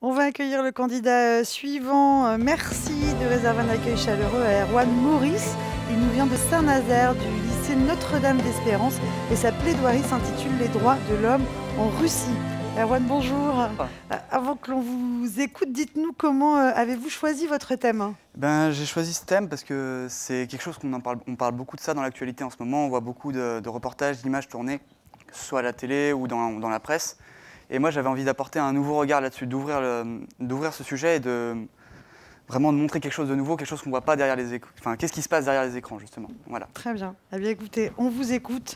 On va accueillir le candidat euh, suivant. Euh, merci de réserver un accueil chaleureux à Erwan Maurice. Il nous vient de Saint-Nazaire, du lycée Notre-Dame d'Espérance, et sa plaidoirie s'intitule Les droits de l'homme en Russie. Erwan, bonjour. Avant que l'on vous écoute, dites-nous comment euh, avez-vous choisi votre thème ben, J'ai choisi ce thème parce que c'est quelque chose qu'on parle, on parle beaucoup de ça dans l'actualité en ce moment. On voit beaucoup de, reportages, d'images tournées, soit à la télé ou dans la presse. Et moi, j'avais envie d'apporter un nouveau regard là-dessus, d'ouvrir, d'ouvrir ce sujet et de vraiment de montrer quelque chose de nouveau, quelque chose qu'on ne voit pas derrière les écrans. Enfin, qu'est-ce qui se passe derrière les écrans, justement. Voilà. Très bien. Eh bien, écoutez, on vous écoute.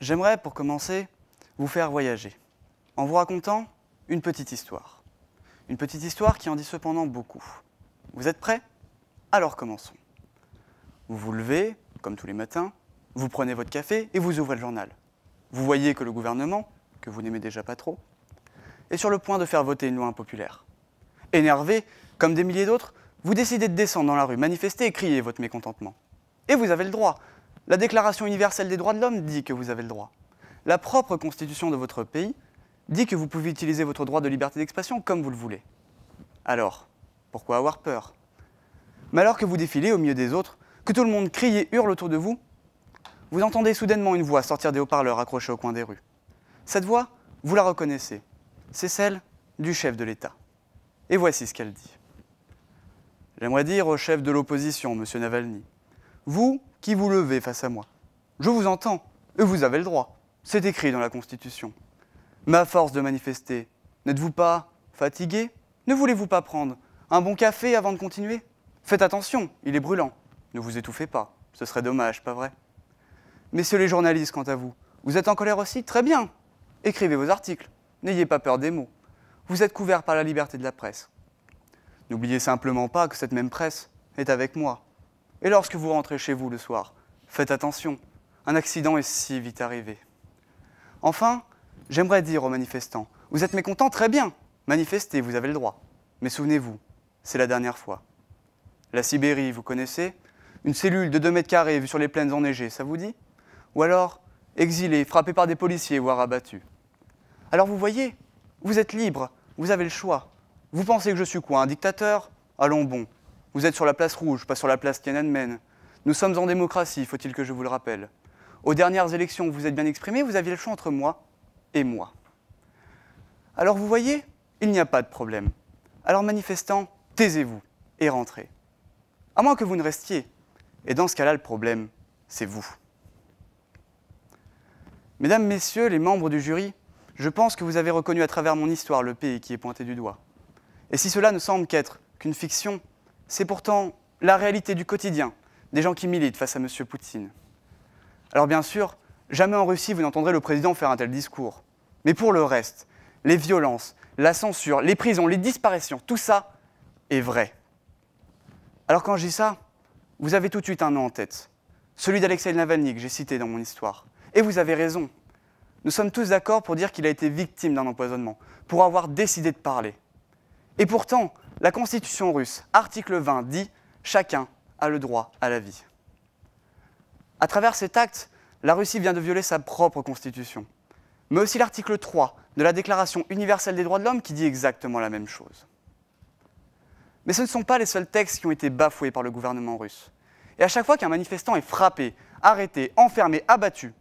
J'aimerais, pour commencer, vous faire voyager, en vous racontant une petite histoire. Une petite histoire qui en dit cependant beaucoup. Vous êtes prêts alors commençons. Vous vous levez, comme tous les matins, vous prenez votre café et vous ouvrez le journal. Vous voyez que le gouvernement, que vous n'aimez déjà pas trop, est sur le point de faire voter une loi impopulaire. Énervé, comme des milliers d'autres, vous décidez de descendre dans la rue, manifester et crier votre mécontentement. Et vous avez le droit. La Déclaration universelle des droits de l'homme dit que vous avez le droit. La propre constitution de votre pays dit que vous pouvez utiliser votre droit de liberté d'expression comme vous le voulez. Alors, pourquoi avoir peur mais alors que vous défilez au milieu des autres, que tout le monde crie et hurle autour de vous, vous entendez soudainement une voix sortir des haut-parleurs accrochés au coin des rues. Cette voix, vous la reconnaissez. C'est celle du chef de l'État. Et voici ce qu'elle dit. J'aimerais dire au chef de l'opposition, monsieur Navalny, vous qui vous levez face à moi, je vous entends, et vous avez le droit. C'est écrit dans la Constitution. Ma force de manifester, n'êtes-vous pas fatigué Ne voulez-vous pas prendre un bon café avant de continuer Faites attention, il est brûlant. Ne vous étouffez pas, ce serait dommage, pas vrai Messieurs les journalistes, quant à vous, vous êtes en colère aussi Très bien Écrivez vos articles, n'ayez pas peur des mots. Vous êtes couverts par la liberté de la presse. N'oubliez simplement pas que cette même presse est avec moi. Et lorsque vous rentrez chez vous le soir, faites attention, un accident est si vite arrivé. Enfin, j'aimerais dire aux manifestants, vous êtes mécontents, très bien, manifestez, vous avez le droit. Mais souvenez-vous, c'est la dernière fois. La Sibérie, vous connaissez Une cellule de 2 mètres carrés vue sur les plaines enneigées, ça vous dit Ou alors, exilé, frappé par des policiers, voire abattu. Alors vous voyez, vous êtes libre, vous avez le choix. Vous pensez que je suis quoi, un dictateur Allons bon, vous êtes sur la place rouge, pas sur la place Tiananmen. Nous sommes en démocratie, faut-il que je vous le rappelle. Aux dernières élections, vous êtes bien exprimé, vous aviez le choix entre moi et moi. Alors vous voyez, il n'y a pas de problème. Alors manifestants, taisez-vous et rentrez à moins que vous ne restiez. Et dans ce cas-là, le problème, c'est vous. Mesdames, Messieurs les membres du jury, je pense que vous avez reconnu à travers mon histoire le pays qui est pointé du doigt. Et si cela ne semble qu'être qu'une fiction, c'est pourtant la réalité du quotidien des gens qui militent face à M. Poutine. Alors bien sûr, jamais en Russie vous n'entendrez le président faire un tel discours. Mais pour le reste, les violences, la censure, les prisons, les disparitions, tout ça est vrai. Alors quand je dis ça, vous avez tout de suite un nom en tête, celui d'Alexei Navalny que j'ai cité dans mon histoire. Et vous avez raison. Nous sommes tous d'accord pour dire qu'il a été victime d'un empoisonnement, pour avoir décidé de parler. Et pourtant, la Constitution russe, article 20, dit chacun a le droit à la vie. À travers cet acte, la Russie vient de violer sa propre Constitution, mais aussi l'article 3 de la Déclaration universelle des droits de l'homme qui dit exactement la même chose. Mais ce ne sont pas les seuls textes qui ont été bafoués par le gouvernement russe. Et à chaque fois qu'un manifestant est frappé, arrêté, enfermé, abattu,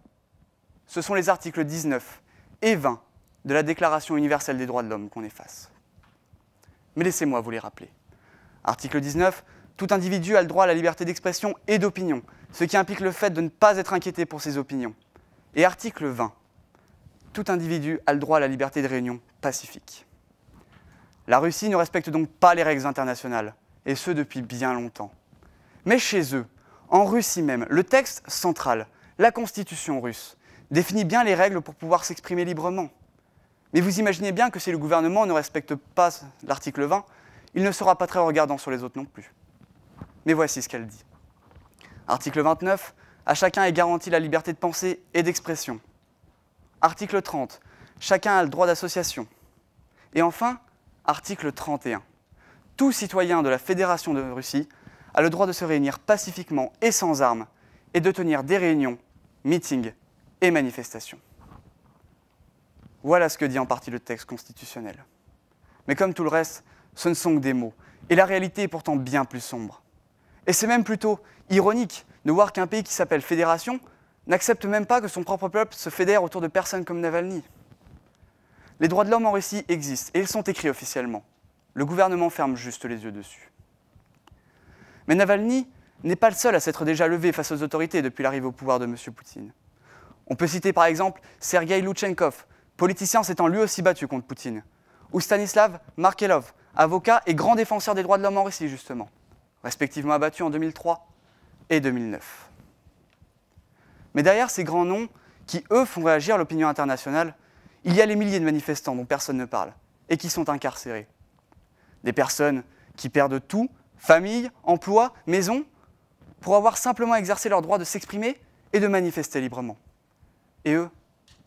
ce sont les articles 19 et 20 de la Déclaration universelle des droits de l'homme qu'on efface. Mais laissez-moi vous les rappeler. Article 19, tout individu a le droit à la liberté d'expression et d'opinion, ce qui implique le fait de ne pas être inquiété pour ses opinions. Et article 20, tout individu a le droit à la liberté de réunion pacifique. La Russie ne respecte donc pas les règles internationales, et ce depuis bien longtemps. Mais chez eux, en Russie même, le texte central, la Constitution russe, définit bien les règles pour pouvoir s'exprimer librement. Mais vous imaginez bien que si le gouvernement ne respecte pas l'article 20, il ne sera pas très regardant sur les autres non plus. Mais voici ce qu'elle dit. Article 29, à chacun est garantie la liberté de pensée et d'expression. Article 30, chacun a le droit d'association. Et enfin, Article 31. Tout citoyen de la Fédération de Russie a le droit de se réunir pacifiquement et sans armes et de tenir des réunions, meetings et manifestations. Voilà ce que dit en partie le texte constitutionnel. Mais comme tout le reste, ce ne sont que des mots, et la réalité est pourtant bien plus sombre. Et c'est même plutôt ironique de voir qu'un pays qui s'appelle fédération n'accepte même pas que son propre peuple se fédère autour de personnes comme Navalny. Les droits de l'homme en Russie existent et ils sont écrits officiellement. Le gouvernement ferme juste les yeux dessus. Mais Navalny n'est pas le seul à s'être déjà levé face aux autorités depuis l'arrivée au pouvoir de M. Poutine. On peut citer par exemple Sergei Loutchenkov, politicien s'étant lui aussi battu contre Poutine, ou Stanislav Markelov, avocat et grand défenseur des droits de l'homme en Russie justement, respectivement abattu en 2003 et 2009. Mais derrière ces grands noms qui, eux, font réagir l'opinion internationale, il y a les milliers de manifestants dont personne ne parle et qui sont incarcérés. Des personnes qui perdent tout, famille, emploi, maison, pour avoir simplement exercé leur droit de s'exprimer et de manifester librement. Et eux,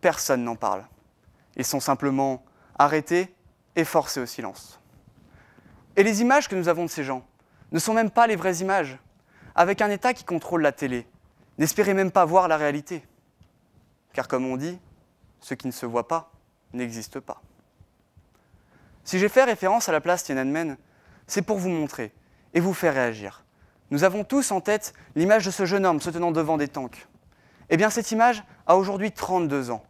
personne n'en parle. Ils sont simplement arrêtés et forcés au silence. Et les images que nous avons de ces gens ne sont même pas les vraies images. Avec un État qui contrôle la télé, n'espérez même pas voir la réalité. Car comme on dit, ce qui ne se voit pas n'existe pas. Si j'ai fait référence à la place Tiananmen, c'est pour vous montrer et vous faire réagir. Nous avons tous en tête l'image de ce jeune homme se tenant devant des tanks. Eh bien, cette image a aujourd'hui 32 ans.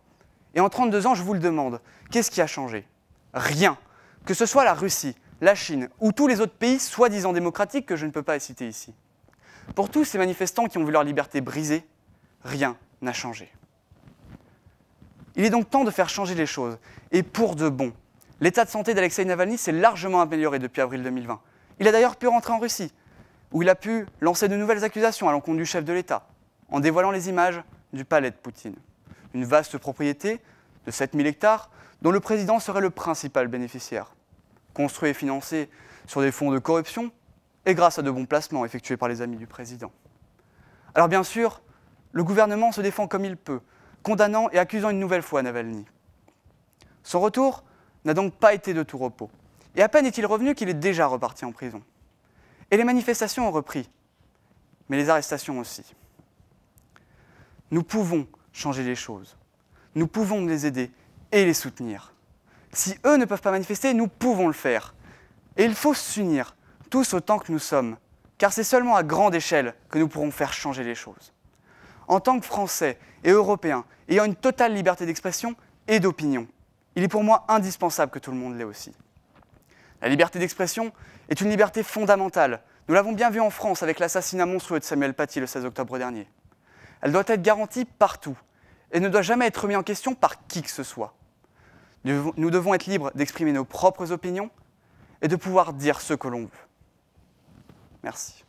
Et en 32 ans, je vous le demande, qu'est-ce qui a changé Rien. Que ce soit la Russie, la Chine ou tous les autres pays soi-disant démocratiques que je ne peux pas citer ici. Pour tous ces manifestants qui ont vu leur liberté brisée, rien n'a changé. Il est donc temps de faire changer les choses, et pour de bon. L'état de santé d'Alexei Navalny s'est largement amélioré depuis avril 2020. Il a d'ailleurs pu rentrer en Russie, où il a pu lancer de nouvelles accusations à l'encontre du chef de l'État, en dévoilant les images du palais de Poutine, une vaste propriété de 7000 hectares dont le président serait le principal bénéficiaire. Construit et financé sur des fonds de corruption et grâce à de bons placements effectués par les amis du président. Alors bien sûr, le gouvernement se défend comme il peut condamnant et accusant une nouvelle fois Navalny. Son retour n'a donc pas été de tout repos. Et à peine est-il revenu qu'il est déjà reparti en prison. Et les manifestations ont repris, mais les arrestations aussi. Nous pouvons changer les choses. Nous pouvons les aider et les soutenir. Si eux ne peuvent pas manifester, nous pouvons le faire. Et il faut s'unir, tous autant que nous sommes, car c'est seulement à grande échelle que nous pourrons faire changer les choses en tant que Français et Européen, ayant une totale liberté d'expression et d'opinion. Il est pour moi indispensable que tout le monde l'ait aussi. La liberté d'expression est une liberté fondamentale. Nous l'avons bien vu en France avec l'assassinat monstrueux de Samuel Paty le 16 octobre dernier. Elle doit être garantie partout et ne doit jamais être remise en question par qui que ce soit. Nous devons être libres d'exprimer nos propres opinions et de pouvoir dire ce que l'on veut. Merci.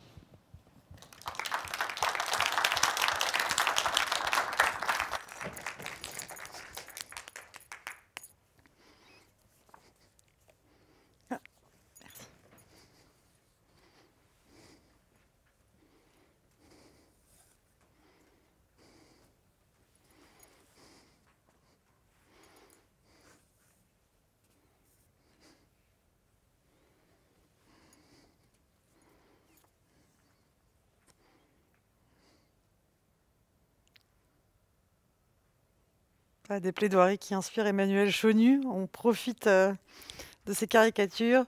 des plaidoiries qui inspirent Emmanuel Chonu. On profite euh, de ces caricatures